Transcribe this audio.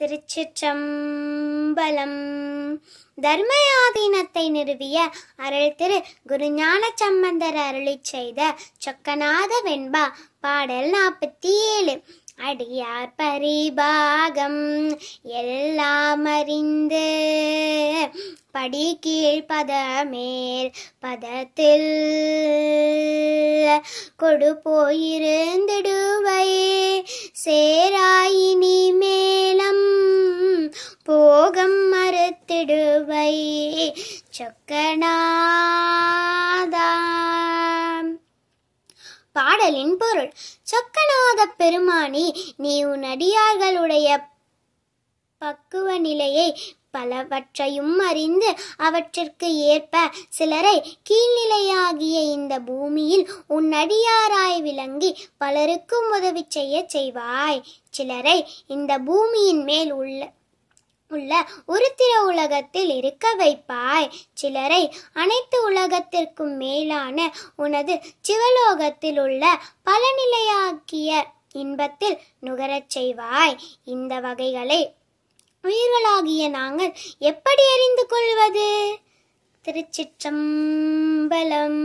திருச்சிற்றம்பலம் தர்மயாதீனத்தை நிறுவிய அருள் திரு குருஞான சம்பந்தர் அருளி செய்த சொக்கநாத வெண்பா பாடல் நாற்பத்தி ஏழு அடியார் பரிபாகம் எல்லாம் அறிந்து படி கீழ் பதமேல் பதத்தில் கொடு போயிருந்திடுவை சேர கிருபை சொக்கநாதாம் பாடலின் பொருள் சொக்கநாத பெருமானி நீ உன் அடியார்களுடைய பக்குவ நிலையை பலவற்றையும் அறிந்து அவற்றிற்கு ஏற்ப சிலரை கீழ்நிலையாகிய இந்த பூமியில் உன் அடியாராய் விளங்கி பலருக்கும் உதவி செய்ய செய்வாய் சிலரை இந்த பூமியின் மேல் உள்ள உள்ள ஒரு உலகத்தில் இருக்க வைப்பாய் சிலரை அனைத்து உலகத்திற்கும் மேலான உனது சிவலோகத்தில் உள்ள பலநிலையாக்கிய இன்பத்தில் நுகரச் செய்வாய் இந்த வகைகளை உயிர்களாகிய நாங்கள் எப்படி அறிந்து கொள்வது திருச்சிற்றம்பலம்